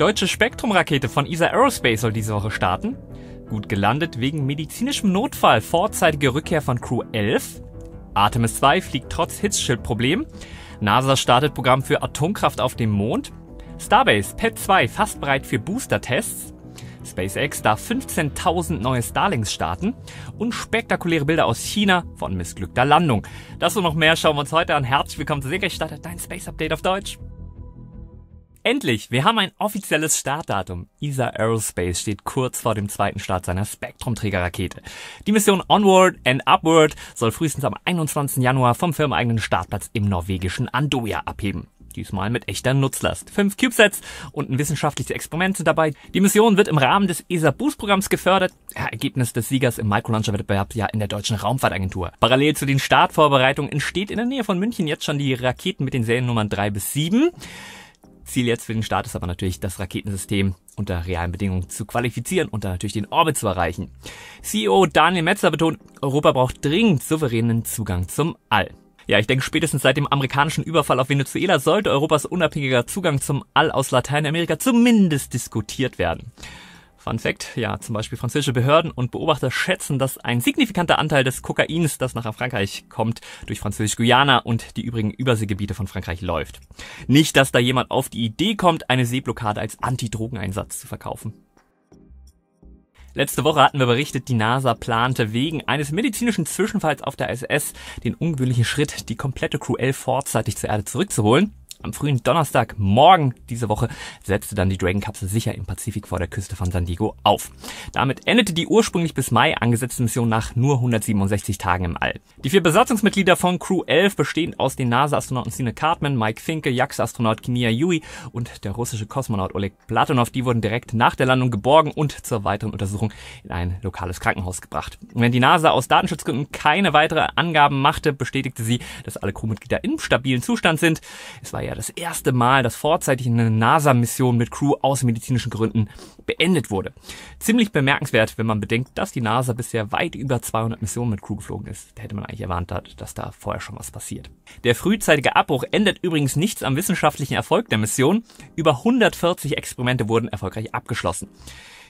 Deutsche Spektrumrakete von ESA Aerospace soll diese Woche starten. Gut gelandet wegen medizinischem Notfall, vorzeitige Rückkehr von Crew 11. Artemis 2 fliegt trotz Hitzschildproblem. NASA startet Programm für Atomkraft auf dem Mond. Starbase Pad 2 fast bereit für Booster-Tests. SpaceX darf 15.000 neue Starlings starten und spektakuläre Bilder aus China von missglückter Landung. Das und noch mehr schauen wir uns heute an. Herzlich willkommen zu Segerecht startet dein Space Update auf Deutsch. Endlich, wir haben ein offizielles Startdatum. ESA Aerospace steht kurz vor dem zweiten Start seiner Spektrumträgerrakete. Die Mission Onward and Upward soll frühestens am 21. Januar vom firmeneigenen Startplatz im norwegischen Andoya abheben. Diesmal mit echter Nutzlast. Fünf CubeSats und ein wissenschaftliches Experiment sind dabei. Die Mission wird im Rahmen des ESA Boost Programms gefördert. Ergebnis des Siegers im Microlauncher-Wettbewerb ja in der deutschen Raumfahrtagentur. Parallel zu den Startvorbereitungen entsteht in der Nähe von München jetzt schon die Raketen mit den Seriennummern 3 bis 7. Ziel jetzt für den Start ist aber natürlich, das Raketensystem unter realen Bedingungen zu qualifizieren und dann natürlich den Orbit zu erreichen. CEO Daniel Metzer betont, Europa braucht dringend souveränen Zugang zum All. Ja, ich denke, spätestens seit dem amerikanischen Überfall auf Venezuela sollte Europas unabhängiger Zugang zum All aus Lateinamerika zumindest diskutiert werden. Fun Fact, ja, zum Beispiel französische Behörden und Beobachter schätzen, dass ein signifikanter Anteil des Kokains, das nach Frankreich kommt, durch Französisch-Guyana und die übrigen Überseegebiete von Frankreich läuft. Nicht, dass da jemand auf die Idee kommt, eine Seeblockade als Antidrogeneinsatz zu verkaufen. Letzte Woche hatten wir berichtet, die NASA plante wegen eines medizinischen Zwischenfalls auf der ISS den ungewöhnlichen Schritt, die komplette Crew 11 vorzeitig zur Erde zurückzuholen. Am frühen Donnerstagmorgen diese Woche setzte dann die Dragon-Kapsel sicher im Pazifik vor der Küste von San Diego auf. Damit endete die ursprünglich bis Mai angesetzte Mission nach nur 167 Tagen im All. Die vier Besatzungsmitglieder von Crew 11, bestehen aus den NASA-Astronauten Sine Cartman, Mike Finke, JAX-Astronaut Kimia Yui und der russische Kosmonaut Oleg Platonov, die wurden direkt nach der Landung geborgen und zur weiteren Untersuchung in ein lokales Krankenhaus gebracht. wenn die NASA aus Datenschutzgründen keine weiteren Angaben machte, bestätigte sie, dass alle Crewmitglieder im stabilen Zustand sind. Es war ja ja das erste Mal, dass vorzeitig eine NASA-Mission mit Crew aus medizinischen Gründen beendet wurde. Ziemlich bemerkenswert, wenn man bedenkt, dass die NASA bisher weit über 200 Missionen mit Crew geflogen ist. Da hätte man eigentlich erwartet, dass da vorher schon was passiert. Der frühzeitige Abbruch ändert übrigens nichts am wissenschaftlichen Erfolg der Mission. Über 140 Experimente wurden erfolgreich abgeschlossen.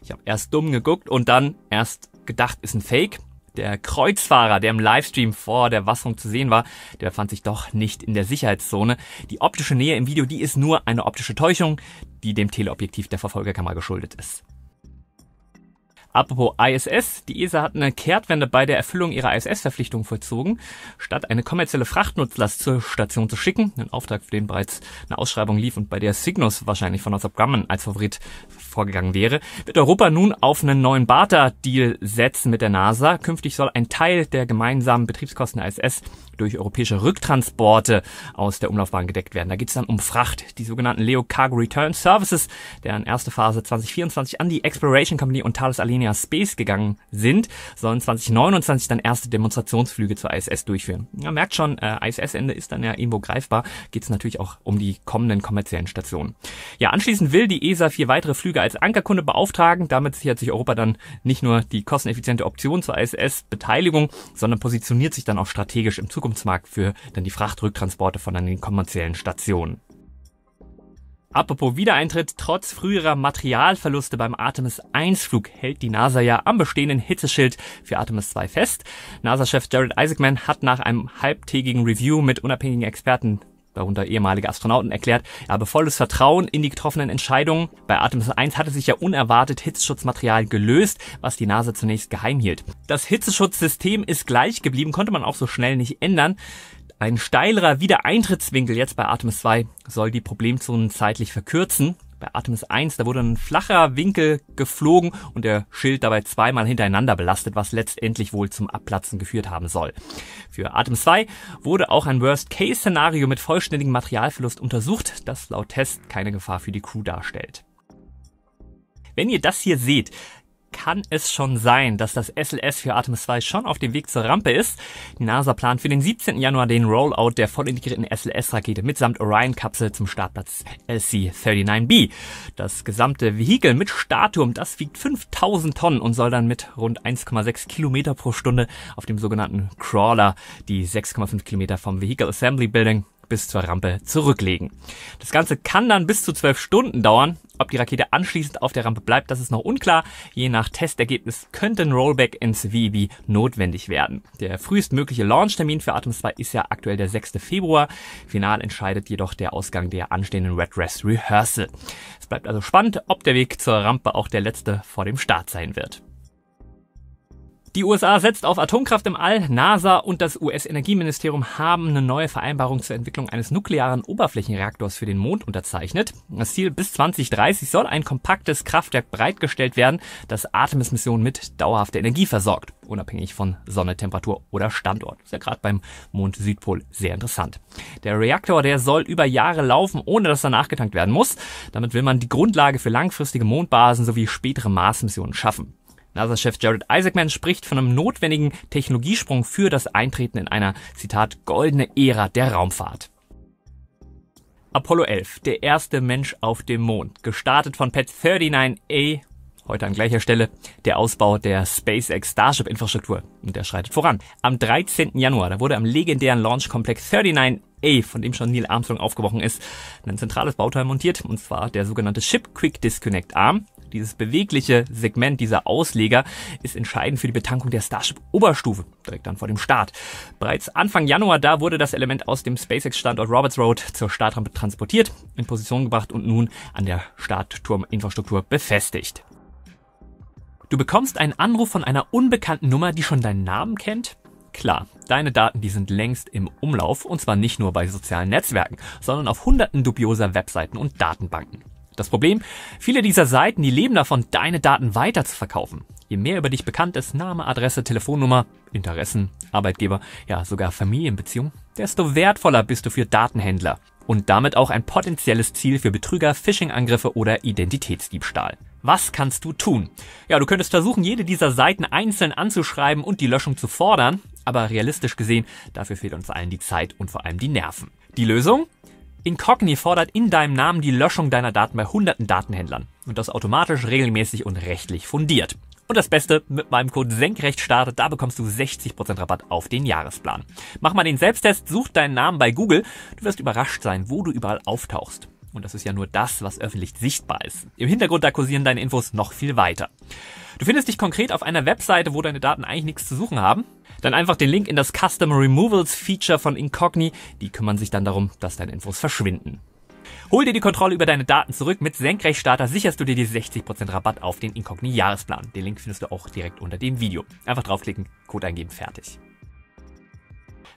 Ich habe erst dumm geguckt und dann erst gedacht, ist ein Fake. Der Kreuzfahrer, der im Livestream vor der Wasserung zu sehen war, der fand sich doch nicht in der Sicherheitszone. Die optische Nähe im Video, die ist nur eine optische Täuschung, die dem Teleobjektiv der Verfolgerkammer geschuldet ist. Apropos ISS, die ESA hat eine Kehrtwende bei der Erfüllung ihrer ISS-Verpflichtung vollzogen. Statt eine kommerzielle Frachtnutzlast zur Station zu schicken, ein Auftrag, für den bereits eine Ausschreibung lief und bei der Cygnus wahrscheinlich von Northrop Grumman als Favorit vorgegangen wäre, wird Europa nun auf einen neuen Barter-Deal setzen mit der NASA. Künftig soll ein Teil der gemeinsamen Betriebskosten der ISS durch europäische Rücktransporte aus der Umlaufbahn gedeckt werden. Da geht es dann um Fracht, die sogenannten Leo Cargo Return Services, deren erste Phase 2024 an die Exploration Company und Thales Alenia Arena Space gegangen sind, sollen 2029 dann erste Demonstrationsflüge zur ISS durchführen. Man merkt schon, äh, ISS-Ende ist dann ja irgendwo greifbar, geht es natürlich auch um die kommenden kommerziellen Stationen. Ja, anschließend will die ESA vier weitere Flüge als Ankerkunde beauftragen. Damit sichert sich Europa dann nicht nur die kosteneffiziente Option zur ISS-Beteiligung, sondern positioniert sich dann auch strategisch im Zukunftsmarkt für dann die Frachtrücktransporte von den kommerziellen Stationen. Apropos Wiedereintritt, trotz früherer Materialverluste beim Artemis 1 Flug hält die NASA ja am bestehenden Hitzeschild für Artemis 2 fest. NASA-Chef Jared Isaacman hat nach einem halbtägigen Review mit unabhängigen Experten darunter ehemalige Astronauten, erklärt, er habe volles Vertrauen in die getroffenen Entscheidungen. Bei Artemis 1 hatte sich ja unerwartet Hitzeschutzmaterial gelöst, was die NASA zunächst geheim hielt. Das Hitzeschutzsystem ist gleich geblieben, konnte man auch so schnell nicht ändern. Ein steilerer Wiedereintrittswinkel jetzt bei Artemis 2 soll die Problemzonen zeitlich verkürzen. Bei Artemis 1, da wurde ein flacher Winkel geflogen und der Schild dabei zweimal hintereinander belastet, was letztendlich wohl zum Abplatzen geführt haben soll. Für Artemis 2 wurde auch ein Worst-Case-Szenario mit vollständigem Materialverlust untersucht, das laut Test keine Gefahr für die Crew darstellt. Wenn ihr das hier seht, kann es schon sein, dass das SLS für Artemis 2 schon auf dem Weg zur Rampe ist. Die NASA plant für den 17. Januar den Rollout der voll integrierten SLS-Rakete mitsamt Orion-Kapsel zum Startplatz LC-39B. Das gesamte Vehikel mit Startturm, das wiegt 5000 Tonnen und soll dann mit rund 1,6 Kilometer pro Stunde auf dem sogenannten Crawler die 6,5 Kilometer vom Vehicle Assembly Building bis zur Rampe zurücklegen. Das Ganze kann dann bis zu zwölf Stunden dauern. Ob die Rakete anschließend auf der Rampe bleibt, das ist noch unklar. Je nach Testergebnis könnte ein Rollback ins VEB notwendig werden. Der frühestmögliche Launchtermin für Atom 2 ist ja aktuell der 6. Februar. Final entscheidet jedoch der Ausgang der anstehenden Red Dress Rehearsal. Es bleibt also spannend, ob der Weg zur Rampe auch der letzte vor dem Start sein wird. Die USA setzt auf Atomkraft im All. NASA und das US-Energieministerium haben eine neue Vereinbarung zur Entwicklung eines nuklearen Oberflächenreaktors für den Mond unterzeichnet. Das Ziel bis 2030 soll ein kompaktes Kraftwerk bereitgestellt werden, das Artemis-Missionen mit dauerhafter Energie versorgt, unabhängig von Sonne, Temperatur oder Standort. Ist ja gerade beim Mond-Südpol sehr interessant. Der Reaktor, der soll über Jahre laufen, ohne dass er nachgetankt werden muss. Damit will man die Grundlage für langfristige Mondbasen sowie spätere Mars-Missionen schaffen. NASA-Chef Jared Isaacman spricht von einem notwendigen Technologiesprung für das Eintreten in einer, Zitat, goldene Ära der Raumfahrt. Apollo 11, der erste Mensch auf dem Mond, gestartet von Pad 39A, heute an gleicher Stelle, der Ausbau der SpaceX Starship-Infrastruktur. Und der schreitet voran. Am 13. Januar, da wurde am legendären Launchkomplex 39A, von dem schon Neil Armstrong aufgebrochen ist, ein zentrales Bauteil montiert, und zwar der sogenannte Ship Quick Disconnect Arm, dieses bewegliche Segment, dieser Ausleger, ist entscheidend für die Betankung der Starship-Oberstufe, direkt dann vor dem Start. Bereits Anfang Januar da wurde das Element aus dem SpaceX-Standort Roberts Road zur Startrampe transportiert, in Position gebracht und nun an der Startturminfrastruktur befestigt. Du bekommst einen Anruf von einer unbekannten Nummer, die schon deinen Namen kennt? Klar, deine Daten, die sind längst im Umlauf und zwar nicht nur bei sozialen Netzwerken, sondern auf hunderten dubioser Webseiten und Datenbanken. Das Problem, viele dieser Seiten, die leben davon, deine Daten weiter zu verkaufen. Je mehr über dich bekannt ist, Name, Adresse, Telefonnummer, Interessen, Arbeitgeber, ja sogar Familienbeziehung, desto wertvoller bist du für Datenhändler und damit auch ein potenzielles Ziel für Betrüger, Phishing-Angriffe oder Identitätsdiebstahl. Was kannst du tun? Ja, du könntest versuchen, jede dieser Seiten einzeln anzuschreiben und die Löschung zu fordern, aber realistisch gesehen, dafür fehlt uns allen die Zeit und vor allem die Nerven. Die Lösung? Incogni fordert in deinem Namen die Löschung deiner Daten bei hunderten Datenhändlern und das automatisch, regelmäßig und rechtlich fundiert. Und das Beste, mit meinem Code Senkrecht startet, da bekommst du 60% Rabatt auf den Jahresplan. Mach mal den Selbsttest, such deinen Namen bei Google, du wirst überrascht sein, wo du überall auftauchst. Und das ist ja nur das, was öffentlich sichtbar ist. Im Hintergrund da kursieren deine Infos noch viel weiter. Du findest dich konkret auf einer Webseite, wo deine Daten eigentlich nichts zu suchen haben, dann einfach den Link in das Custom Removals Feature von Incogni. Die kümmern sich dann darum, dass deine Infos verschwinden. Hol dir die Kontrolle über deine Daten zurück. Mit Senkrechtstarter sicherst du dir die 60% Rabatt auf den Incogni-Jahresplan. Den Link findest du auch direkt unter dem Video. Einfach draufklicken, Code eingeben, fertig.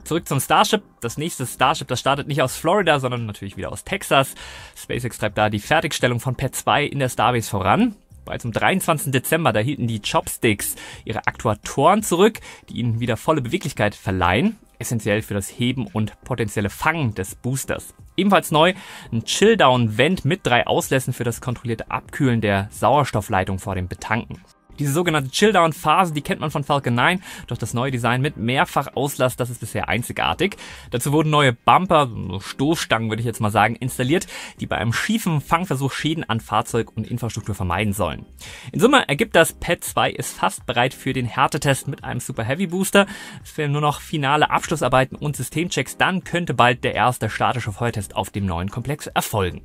Zurück zum Starship. Das nächste Starship, das startet nicht aus Florida, sondern natürlich wieder aus Texas. SpaceX treibt da die Fertigstellung von Pad 2 in der Starbase voran. Bereits am 23. Dezember, da hielten die Chopsticks ihre Aktuatoren zurück, die ihnen wieder volle Beweglichkeit verleihen, essentiell für das Heben und potenzielle Fangen des Boosters. Ebenfalls neu ein Chilldown-Vent mit drei Auslässen für das kontrollierte Abkühlen der Sauerstoffleitung vor dem Betanken. Diese sogenannte Chilldown-Phase, die kennt man von Falcon 9, doch das neue Design mit Mehrfachauslass, das ist bisher einzigartig. Dazu wurden neue Bumper, Stoßstangen würde ich jetzt mal sagen, installiert, die bei einem schiefen Fangversuch Schäden an Fahrzeug und Infrastruktur vermeiden sollen. In Summe ergibt das, Pad 2 ist fast bereit für den Härtetest mit einem Super Heavy Booster. Es fehlen nur noch finale Abschlussarbeiten und Systemchecks, dann könnte bald der erste statische Feuertest auf dem neuen Komplex erfolgen.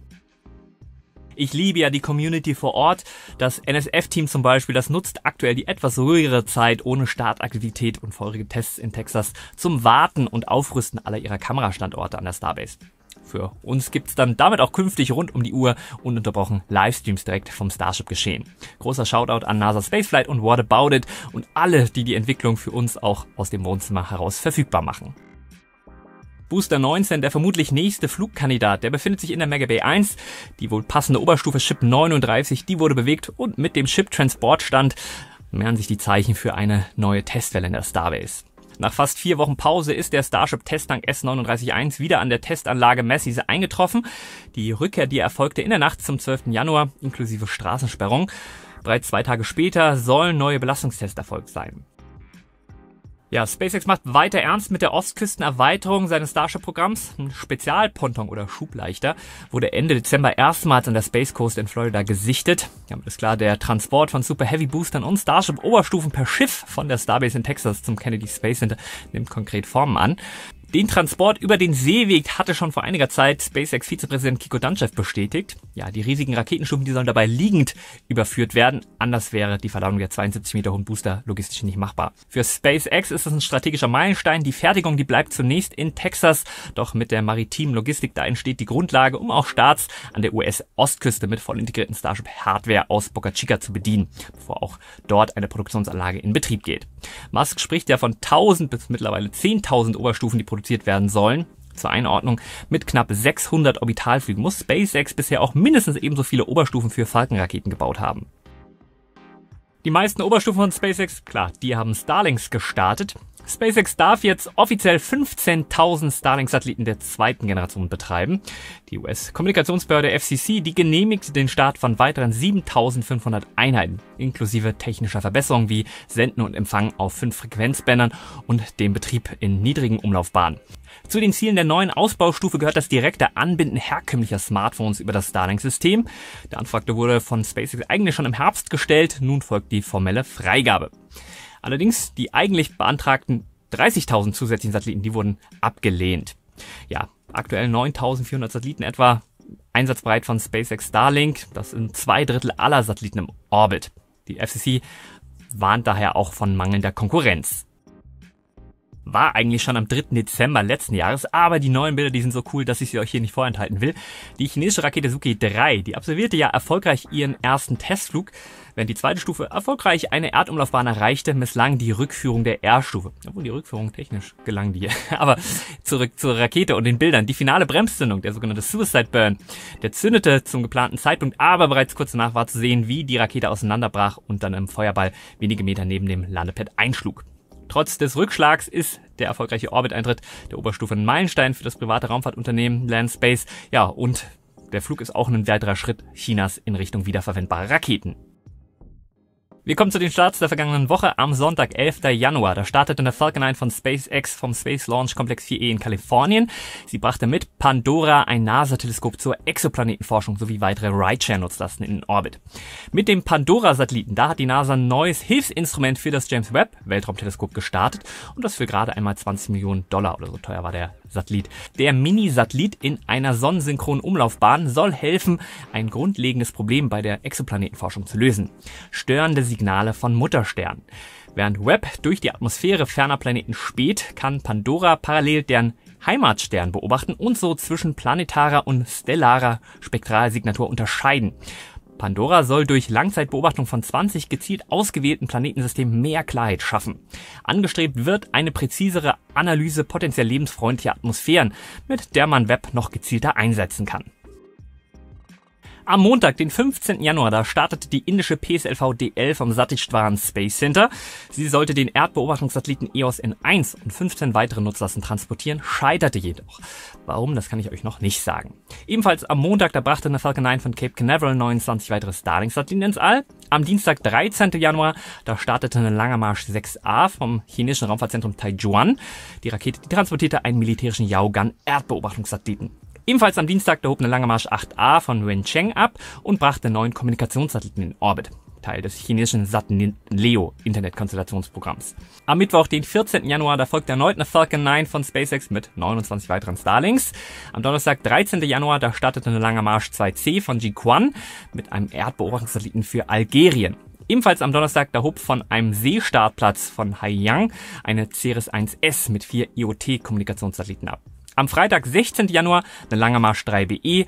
Ich liebe ja die Community vor Ort. Das NSF-Team zum Beispiel, das nutzt aktuell die etwas ruhigere Zeit ohne Startaktivität und feurige Tests in Texas zum Warten und Aufrüsten aller ihrer Kamerastandorte an der Starbase. Für uns gibt's dann damit auch künftig rund um die Uhr ununterbrochen Livestreams direkt vom Starship geschehen. Großer Shoutout an NASA Spaceflight und What About It und alle, die die Entwicklung für uns auch aus dem Wohnzimmer heraus verfügbar machen. Booster 19, der vermutlich nächste Flugkandidat, der befindet sich in der Mega Bay 1. Die wohl passende Oberstufe Chip 39, die wurde bewegt und mit dem Chip-Transportstand mehren sich die Zeichen für eine neue Testwelle in der Starbase. Nach fast vier Wochen Pause ist der Starship Testtank S391 wieder an der Testanlage Messis eingetroffen. Die Rückkehr, die erfolgte in der Nacht zum 12. Januar, inklusive Straßensperrung. Bereits zwei Tage später sollen neue Belastungstests erfolgt sein. Ja, SpaceX macht weiter ernst mit der Ostküstenerweiterung seines Starship-Programms. Ein Spezialponton oder Schubleichter wurde Ende Dezember erstmals an der Space Coast in Florida gesichtet. Damit ist klar der Transport von Super Heavy Boostern und Starship-Oberstufen per Schiff von der Starbase in Texas zum Kennedy Space Center nimmt konkret Formen an. Den Transport über den Seeweg hatte schon vor einiger Zeit SpaceX-Vizepräsident Kiko Danchev bestätigt. Ja, die riesigen Raketenstufen, die sollen dabei liegend überführt werden. Anders wäre die Verladung der 72 Meter hohen Booster logistisch nicht machbar. Für SpaceX ist das ein strategischer Meilenstein. Die Fertigung, die bleibt zunächst in Texas. Doch mit der maritimen Logistik, da entsteht die Grundlage, um auch Starts an der US-Ostküste mit voll integrierten Starship-Hardware aus Boca Chica zu bedienen, bevor auch dort eine Produktionsanlage in Betrieb geht. Musk spricht ja von 1000 bis mittlerweile 10.000 Oberstufen, die produziert werden sollen zur Einordnung. Mit knapp 600 Orbitalflügen muss SpaceX bisher auch mindestens ebenso viele Oberstufen für falcon gebaut haben. Die meisten Oberstufen von SpaceX, klar, die haben Starlinks gestartet. SpaceX darf jetzt offiziell 15.000 Starlink-Satelliten der zweiten Generation betreiben. Die US-Kommunikationsbehörde FCC, die genehmigte den Start von weiteren 7.500 Einheiten, inklusive technischer Verbesserungen wie Senden und Empfang auf fünf Frequenzbändern und den Betrieb in niedrigen Umlaufbahnen. Zu den Zielen der neuen Ausbaustufe gehört das direkte Anbinden herkömmlicher Smartphones über das Starlink-System. Der Anfrage wurde von SpaceX eigentlich schon im Herbst gestellt, nun folgt die formelle Freigabe. Allerdings die eigentlich beantragten 30.000 zusätzlichen Satelliten, die wurden abgelehnt. Ja, aktuell 9.400 Satelliten etwa, einsatzbereit von SpaceX Starlink. Das sind zwei Drittel aller Satelliten im Orbit. Die FCC warnt daher auch von mangelnder Konkurrenz war eigentlich schon am 3. Dezember letzten Jahres, aber die neuen Bilder, die sind so cool, dass ich sie euch hier nicht vorenthalten will. Die chinesische Rakete Suki 3, die absolvierte ja erfolgreich ihren ersten Testflug, während die zweite Stufe erfolgreich eine Erdumlaufbahn erreichte, misslang die Rückführung der R-Stufe. Obwohl die Rückführung technisch gelang die. aber zurück zur Rakete und den Bildern. Die finale Bremszündung, der sogenannte Suicide Burn, der zündete zum geplanten Zeitpunkt, aber bereits kurz danach war zu sehen, wie die Rakete auseinanderbrach und dann im Feuerball wenige Meter neben dem Landepad einschlug. Trotz des Rückschlags ist der erfolgreiche Orbit-Eintritt der Oberstufe ein Meilenstein für das private Raumfahrtunternehmen Landspace. Ja, und der Flug ist auch ein weiterer Schritt Chinas in Richtung wiederverwendbarer Raketen. Wir kommen zu den Starts der vergangenen Woche am Sonntag, 11. Januar. Da startete eine Falcon 9 von SpaceX vom Space Launch Complex 4E in Kalifornien. Sie brachte mit Pandora ein NASA-Teleskop zur Exoplanetenforschung sowie weitere Rideshare-Nutzlasten in den Orbit. Mit dem Pandora-Satelliten, da hat die NASA ein neues Hilfsinstrument für das James Webb Weltraumteleskop gestartet und das für gerade einmal 20 Millionen Dollar oder so teuer war der Satellit. Der Mini-Satellit in einer sonnensynchronen Umlaufbahn soll helfen, ein grundlegendes Problem bei der Exoplanetenforschung zu lösen. Störende Signale von Muttersternen. Während Webb durch die Atmosphäre ferner Planeten spät, kann Pandora parallel deren Heimatstern beobachten und so zwischen planetarer und stellarer Spektralsignatur unterscheiden. Pandora soll durch Langzeitbeobachtung von 20 gezielt ausgewählten Planetensystemen mehr Klarheit schaffen. Angestrebt wird eine präzisere Analyse potenziell lebensfreundlicher Atmosphären, mit der man Web noch gezielter einsetzen kann. Am Montag, den 15. Januar, da startete die indische PSLV DL vom Satishtvaran Space Center. Sie sollte den Erdbeobachtungssatelliten EOS N1 und 15 weitere Nutzlasten transportieren, scheiterte jedoch. Warum, das kann ich euch noch nicht sagen. Ebenfalls am Montag, da brachte eine Falcon 9 von Cape Canaveral 29 weitere Starlink-Satelliten ins All. Am Dienstag, 13. Januar, da startete eine Langer Marsch 6A vom chinesischen Raumfahrtzentrum Taijuan. Die Rakete, die transportierte einen militärischen Yaogan-Erdbeobachtungssatelliten. Ebenfalls am Dienstag der hob eine Lange Marsch 8A von Wencheng ab und brachte neuen Kommunikationssatelliten in Orbit. Teil des chinesischen Satelliten Leo Internetkonstellationsprogramms. Am Mittwoch, den 14. Januar, da folgt erneut eine Falcon 9 von SpaceX mit 29 weiteren Starlings. Am Donnerstag, 13. Januar, da startete eine lange Marsch 2C von Jiquan mit einem Erdbeobachtungssatelliten für Algerien. Ebenfalls am Donnerstag, da hob von einem Seestartplatz von Haiyang eine Ceres 1S mit vier IoT-Kommunikationssatelliten ab. Am Freitag, 16. Januar, eine lange Marsch 3BE,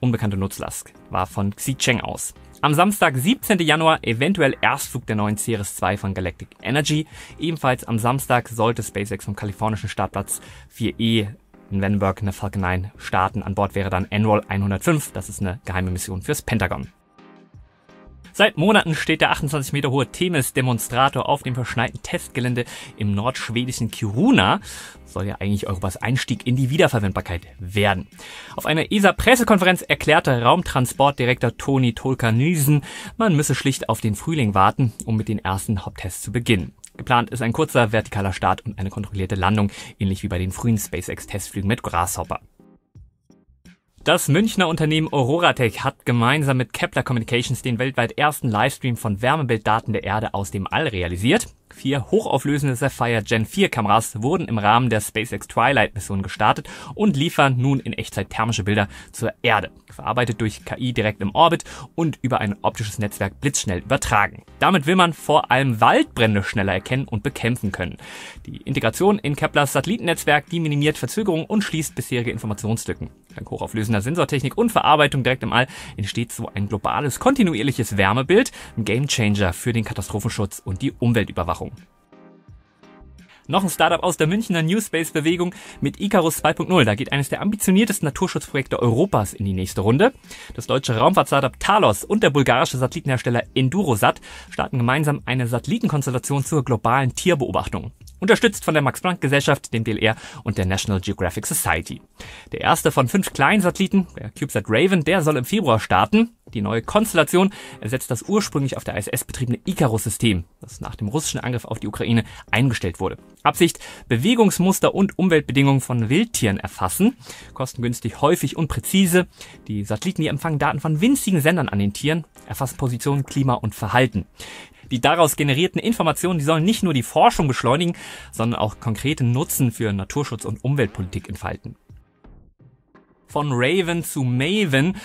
unbekannte Nutzlast, war von Xicheng aus. Am Samstag, 17. Januar, eventuell Erstflug der neuen Ceres 2 von Galactic Energy. Ebenfalls am Samstag sollte SpaceX vom kalifornischen Startplatz 4E in Vandenberg eine Falcon 9 starten. An Bord wäre dann Enroll 105. Das ist eine geheime Mission fürs Pentagon. Seit Monaten steht der 28 Meter hohe Themis Demonstrator auf dem verschneiten Testgelände im nordschwedischen Kiruna. Soll ja eigentlich Europas Einstieg in die Wiederverwendbarkeit werden. Auf einer ESA-Pressekonferenz erklärte Raumtransportdirektor Toni Tolkanüsen, man müsse schlicht auf den Frühling warten, um mit den ersten Haupttests zu beginnen. Geplant ist ein kurzer vertikaler Start und eine kontrollierte Landung, ähnlich wie bei den frühen SpaceX-Testflügen mit Grasshopper. Das Münchner Unternehmen Auroratech hat gemeinsam mit Kepler Communications den weltweit ersten Livestream von Wärmebilddaten der Erde aus dem All realisiert. 4 hochauflösende Sapphire Gen 4 Kameras wurden im Rahmen der SpaceX Twilight Mission gestartet und liefern nun in Echtzeit thermische Bilder zur Erde, verarbeitet durch KI direkt im Orbit und über ein optisches Netzwerk blitzschnell übertragen. Damit will man vor allem Waldbrände schneller erkennen und bekämpfen können. Die Integration in Keplers Satellitennetzwerk, die minimiert Verzögerungen und schließt bisherige Informationslücken. Dank hochauflösender Sensortechnik und Verarbeitung direkt im All entsteht so ein globales kontinuierliches Wärmebild, ein Gamechanger für den Katastrophenschutz und die Umweltüberwachung. Werbung. Noch ein Startup aus der Münchner New Space Bewegung mit Icarus 2.0. Da geht eines der ambitioniertesten Naturschutzprojekte Europas in die nächste Runde. Das deutsche Raumfahrtstartup Talos und der bulgarische Satellitenhersteller Endurosat starten gemeinsam eine Satellitenkonstellation zur globalen Tierbeobachtung unterstützt von der Max-Planck-Gesellschaft, dem DLR und der National Geographic Society. Der erste von fünf kleinen Satelliten, der CubeSat Raven, der soll im Februar starten. Die neue Konstellation ersetzt das ursprünglich auf der ISS betriebene Icarus-System, das nach dem russischen Angriff auf die Ukraine eingestellt wurde. Absicht, Bewegungsmuster und Umweltbedingungen von Wildtieren erfassen, kostengünstig, häufig und präzise. Die Satelliten, die empfangen Daten von winzigen Sendern an den Tieren, erfassen Position, Klima und Verhalten. Die daraus generierten Informationen, die sollen nicht nur die Forschung beschleunigen, sondern auch konkrete Nutzen für Naturschutz und Umweltpolitik entfalten. Von Raven zu Maven.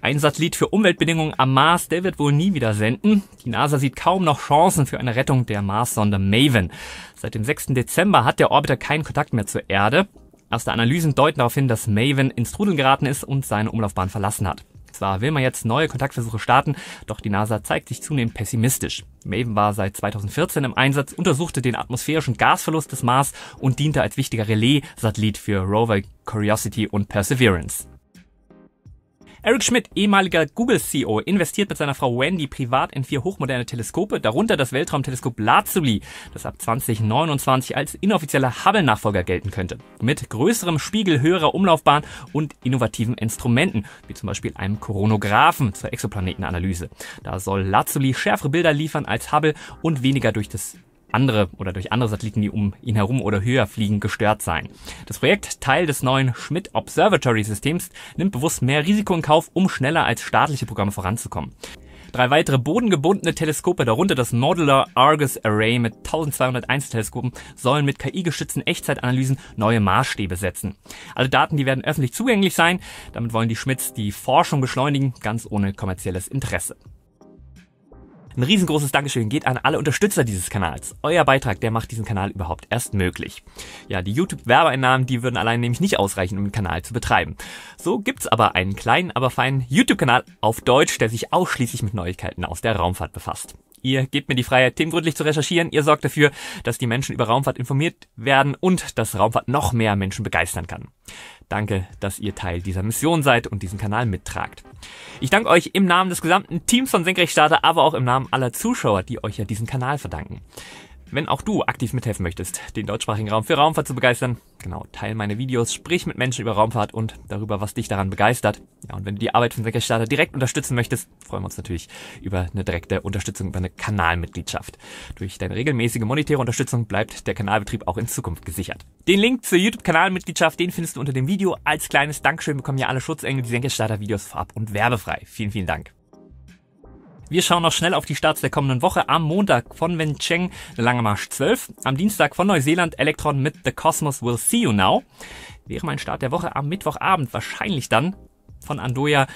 Ein Satellit für Umweltbedingungen am Mars, der wird wohl nie wieder senden. Die NASA sieht kaum noch Chancen für eine Rettung der Mars-Sonde Maven. Seit dem 6. Dezember hat der Orbiter keinen Kontakt mehr zur Erde. Erste Analysen deuten darauf hin, dass Maven ins Trudeln geraten ist und seine Umlaufbahn verlassen hat. Zwar will man jetzt neue Kontaktversuche starten, doch die NASA zeigt sich zunehmend pessimistisch. MAVEN war seit 2014 im Einsatz, untersuchte den atmosphärischen Gasverlust des Mars und diente als wichtiger Relais-Satellit für Rover Curiosity und Perseverance. Eric Schmidt, ehemaliger Google-CEO, investiert mit seiner Frau Wendy privat in vier hochmoderne Teleskope, darunter das Weltraumteleskop Lazuli, das ab 2029 als inoffizieller Hubble-Nachfolger gelten könnte. Mit größerem Spiegel, höherer Umlaufbahn und innovativen Instrumenten, wie zum Beispiel einem Koronographen zur Exoplanetenanalyse. Da soll Lazuli schärfere Bilder liefern als Hubble und weniger durch das andere oder durch andere Satelliten, die um ihn herum oder höher fliegen, gestört sein. Das Projekt, Teil des neuen Schmidt Observatory Systems, nimmt bewusst mehr Risiko in Kauf, um schneller als staatliche Programme voranzukommen. Drei weitere bodengebundene Teleskope, darunter das Modular Argus Array mit 1200 Einzelteleskopen, sollen mit KI-gestützten Echtzeitanalysen neue Maßstäbe setzen. Alle Daten, die werden öffentlich zugänglich sein. Damit wollen die Schmidts die Forschung beschleunigen, ganz ohne kommerzielles Interesse. Ein riesengroßes Dankeschön geht an alle Unterstützer dieses Kanals. Euer Beitrag, der macht diesen Kanal überhaupt erst möglich. Ja, die YouTube-Werbeeinnahmen, die würden allein nämlich nicht ausreichen, um den Kanal zu betreiben. So gibt's aber einen kleinen, aber feinen YouTube-Kanal auf Deutsch, der sich ausschließlich mit Neuigkeiten aus der Raumfahrt befasst. Ihr gebt mir die Freiheit, Themen zu recherchieren. Ihr sorgt dafür, dass die Menschen über Raumfahrt informiert werden und dass Raumfahrt noch mehr Menschen begeistern kann. Danke, dass ihr Teil dieser Mission seid und diesen Kanal mittragt. Ich danke euch im Namen des gesamten Teams von Senkrechtstarter, aber auch im Namen aller Zuschauer, die euch ja diesen Kanal verdanken. Wenn auch du aktiv mithelfen möchtest, den deutschsprachigen Raum für Raumfahrt zu begeistern, genau, teil meine Videos, sprich mit Menschen über Raumfahrt und darüber, was dich daran begeistert. Ja, und wenn du die Arbeit von Senkrechtstarter direkt unterstützen möchtest, freuen wir uns natürlich über eine direkte Unterstützung über eine Kanalmitgliedschaft. Durch deine regelmäßige monetäre Unterstützung bleibt der Kanalbetrieb auch in Zukunft gesichert. Den Link zur YouTube-Kanalmitgliedschaft, den findest du unter dem Video. Als kleines Dankeschön bekommen ja alle Schutzengel die senkestarter videos vorab und werbefrei. Vielen, vielen Dank. Wir schauen noch schnell auf die Starts der kommenden Woche. Am Montag von Wencheng The Lange Marsch 12. Am Dienstag von Neuseeland Electron mit The Cosmos Will See You Now. Wäre mein Start der Woche am Mittwochabend wahrscheinlich dann von Andoya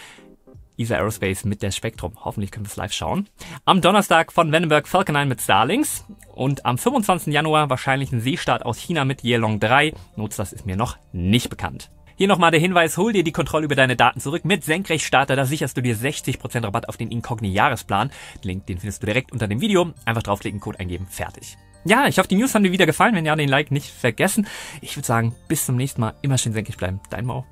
ESA Aerospace mit der Spektrum. Hoffentlich können wir es live schauen. Am Donnerstag von Vandenberg Falcon 9 mit Starlings. Und am 25. Januar wahrscheinlich ein Seestart aus China mit Yelong 3. Nutz, das ist mir noch nicht bekannt. Hier nochmal der Hinweis, hol dir die Kontrolle über deine Daten zurück mit Senkrechtstarter, da sicherst du dir 60% Rabatt auf den Incogni-Jahresplan. Den Link, den findest du direkt unter dem Video. Einfach draufklicken, Code eingeben, fertig. Ja, ich hoffe, die News haben dir wieder gefallen. Wenn ja, den Like nicht vergessen. Ich würde sagen, bis zum nächsten Mal. Immer schön senkrecht bleiben. Dein Mau.